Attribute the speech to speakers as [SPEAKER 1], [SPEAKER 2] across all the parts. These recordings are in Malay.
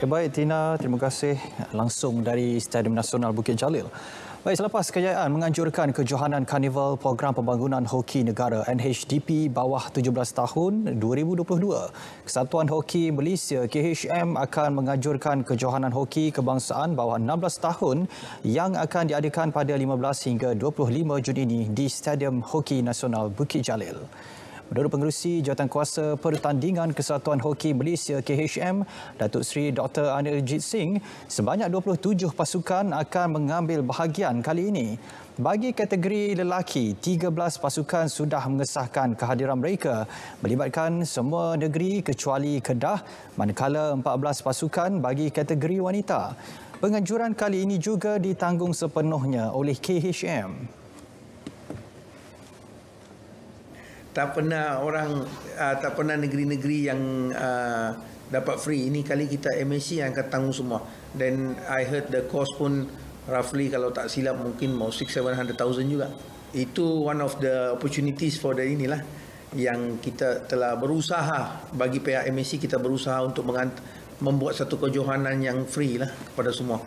[SPEAKER 1] Ya baik Tina, terima kasih langsung dari Stadium Nasional Bukit Jalil. Baik, selepas kejayaan menganjurkan kejohanan karnival program pembangunan hoki negara NHDP bawah 17 tahun 2022, Kesatuan Hoki Malaysia KHM akan menganjurkan kejohanan hoki kebangsaan bawah 16 tahun yang akan diadakan pada 15 hingga 25 Jun ini di Stadium Hoki Nasional Bukit Jalil. Menurut pengerusi Kuasa pertandingan Kesatuan Hoki Malaysia KHM, Datuk Seri Dr. Anirjit Singh, sebanyak 27 pasukan akan mengambil bahagian kali ini. Bagi kategori lelaki, 13 pasukan sudah mengesahkan kehadiran mereka melibatkan semua negeri kecuali Kedah manakala 14 pasukan bagi kategori wanita. Penganjuran kali ini juga ditanggung sepenuhnya oleh KHM.
[SPEAKER 2] tak pernah orang uh, tak pernah negeri-negeri yang uh, dapat free ini kali kita MSC yang akan tanggung semua dan I heard the cost pun roughly kalau tak silap mungkin mau 6-700,000 juga itu one of the opportunities for the inilah yang kita telah berusaha bagi pihak MSC kita berusaha untuk membuat satu kejohanan yang free lah kepada semua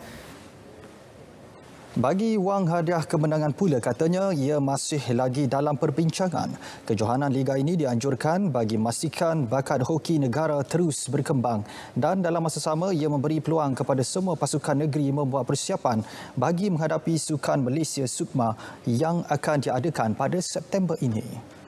[SPEAKER 1] bagi wang hadiah kemenangan pula katanya ia masih lagi dalam perbincangan. Kejohanan liga ini dianjurkan bagi memastikan bakat hoki negara terus berkembang dan dalam masa sama ia memberi peluang kepada semua pasukan negeri membuat persiapan bagi menghadapi sukan Malaysia Sukma yang akan diadakan pada September ini.